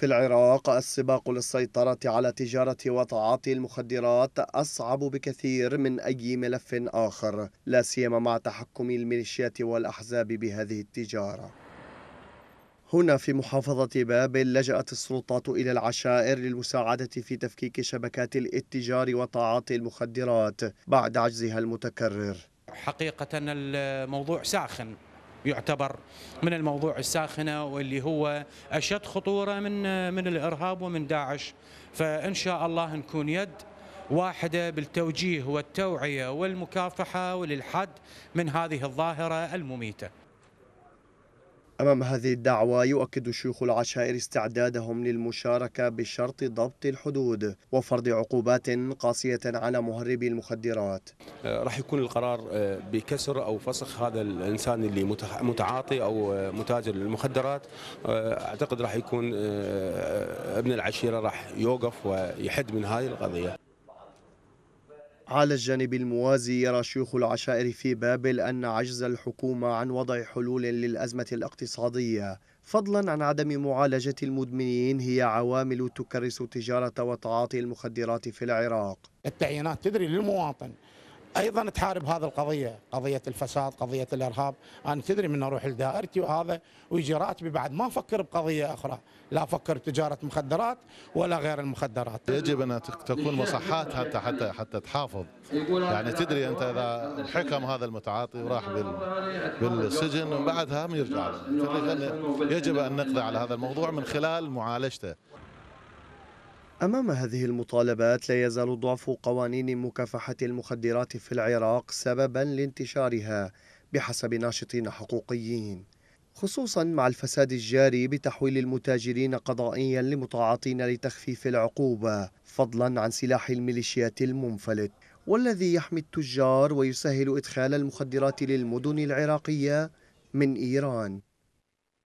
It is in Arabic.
في العراق السباق للسيطرة على تجارة وتعاطي المخدرات أصعب بكثير من أي ملف آخر لا سيما مع تحكم الميليشيات والأحزاب بهذه التجارة هنا في محافظة بابل لجأت السلطات إلى العشائر للمساعدة في تفكيك شبكات الاتجار وتعاطي المخدرات بعد عجزها المتكرر حقيقة الموضوع ساخن يعتبر من الموضوع الساخنه واللي هو اشد خطوره من من الارهاب ومن داعش فان شاء الله نكون يد واحده بالتوجيه والتوعيه والمكافحه وللحد من هذه الظاهره المميته أمام هذه الدعوة يؤكد شيوخ العشائر استعدادهم للمشاركة بشرط ضبط الحدود وفرض عقوبات قاسية على مهربي المخدرات آه، راح يكون القرار آه، بكسر أو فسخ هذا الإنسان اللي متعاطي أو آه، متاجر للمخدرات أعتقد راح يكون ابن العشيرة راح يوقف ويحد من هذه القضية على الجانب الموازي يرى شيوخ العشائر في بابل أن عجز الحكومة عن وضع حلول للأزمة الاقتصادية فضلا عن عدم معالجة المدمنين هي عوامل تكرس تجارة وتعاطي المخدرات في العراق التعيينات تدري للمواطن ايضا تحارب هذه القضيه قضيه الفساد قضيه الارهاب انا تدري من اروح لدائرتي وهذا ويجي راتبي بعد ما افكر بقضيه اخرى لا افكر بتجاره مخدرات ولا غير المخدرات يجب ان تكون مصحات حتى حتى حتى تحافظ يعني تدري انت اذا حكم هذا المتعاطي وراح بالسجن وبعدها ما يرجع يجب ان نقضي على هذا الموضوع من خلال معالجته أمام هذه المطالبات لا يزال ضعف قوانين مكافحة المخدرات في العراق سببا لانتشارها بحسب ناشطين حقوقيين خصوصا مع الفساد الجاري بتحويل المتاجرين قضائيا لمتعاطين لتخفيف العقوبة فضلا عن سلاح الميليشيات المنفلت والذي يحمي التجار ويسهل إدخال المخدرات للمدن العراقية من إيران